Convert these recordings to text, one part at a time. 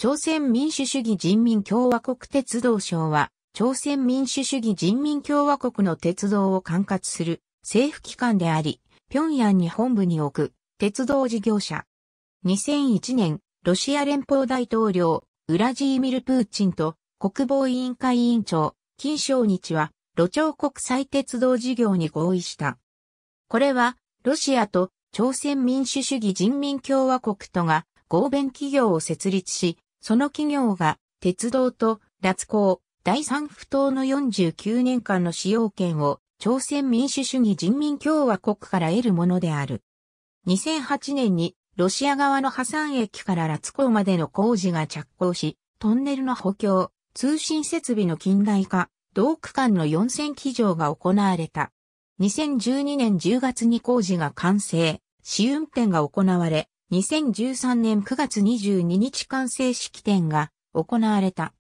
朝鮮民主主義人民共和国鉄道省は、朝鮮民主主義人民共和国の鉄道を管轄する政府機関であり、平壌に本部に置く鉄道事業者。2001年、ロシア連邦大統領、ウラジーミル・プーチンと国防委員会委員長、金正日は、路長国際鉄道事業に合意した。これは、ロシアと朝鮮民主主義人民共和国とが合弁企業を設立し、その企業が鉄道と脱鋼、第三不当の49年間の使用権を朝鮮民主主義人民共和国から得るものである。2008年にロシア側の破産駅からラツコまでの工事が着工し、トンネルの補強、通信設備の近代化、同区間の4000基上が行われた。2012年10月に工事が完成、試運転が行われ、2013年9月22日完成式典が行われた。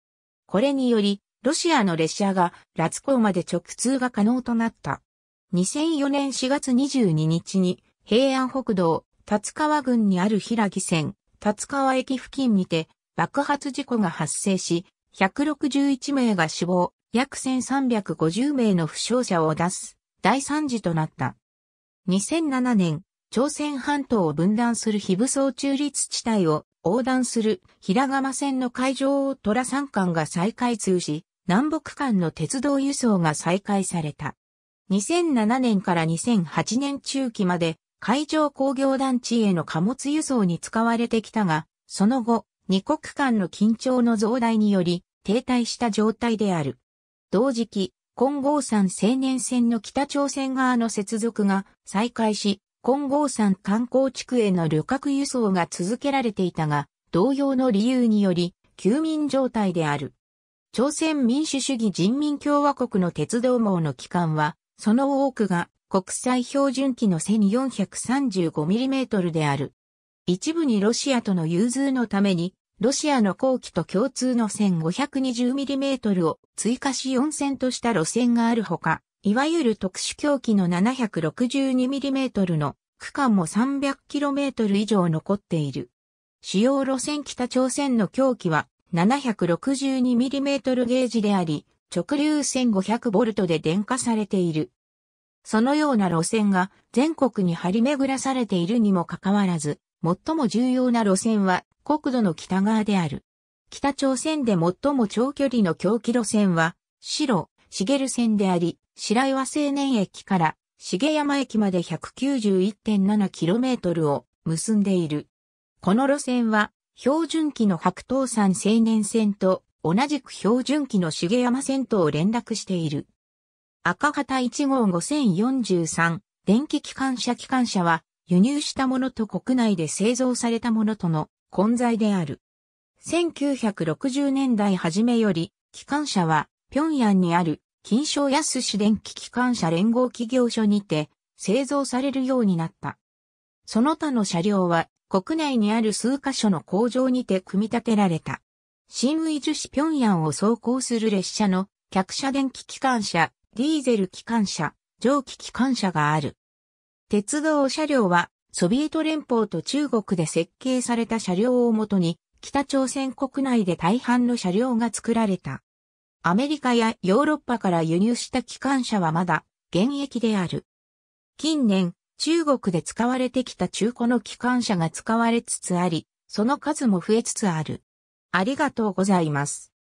これにより、ロシアの列車がラツコーまで直通が可能となった。2004年4月22日に平安北道、立川郡にある平木線、立川駅付近にて爆発事故が発生し、161名が死亡、約1350名の負傷者を出す、第3次となった。2007年、朝鮮半島を分断する非武装中立地帯を横断する平釜線の海上を虎山間が再開通し、南北間の鉄道輸送が再開された。2007年から2008年中期まで海上工業団地への貨物輸送に使われてきたが、その後、二国間の緊張の増大により停滞した状態である。同時期、金剛山青年線の北朝鮮側の接続が再開し、金剛山観光地区への旅客輸送が続けられていたが、同様の理由により、休眠状態である。朝鮮民主主義人民共和国の鉄道網の機関は、その多くが国際標準機の 1435mm である。一部にロシアとの融通のために、ロシアの後期と共通の 1520mm を追加し4泉とした路線があるほか、いわゆる特殊狂気の 762mm の区間も 300km 以上残っている。主要路線北朝鮮の狂気は 762mm ゲージであり、直流 1500V で電化されている。そのような路線が全国に張り巡らされているにもかかわらず、最も重要な路線は国土の北側である。北朝鮮で最も長距離の狂気路線は、白、茂る線であり、白岩青年駅から重山駅まで 191.7km を結んでいる。この路線は標準機の白桃山青年線と同じく標準機の重山線とを連絡している。赤旗1号5043電気機関車機関車は輸入したものと国内で製造されたものとの混在である。1960年代初めより機関車は平壌にある金賞安市電気機関車連合企業所にて製造されるようになった。その他の車両は国内にある数カ所の工場にて組み立てられた。新ウイジュ市平壌を走行する列車の客車電気機関車、ディーゼル機関車、蒸気機関車がある。鉄道車両はソビエト連邦と中国で設計された車両をもとに北朝鮮国内で大半の車両が作られた。アメリカやヨーロッパから輸入した機関車はまだ現役である。近年、中国で使われてきた中古の機関車が使われつつあり、その数も増えつつある。ありがとうございます。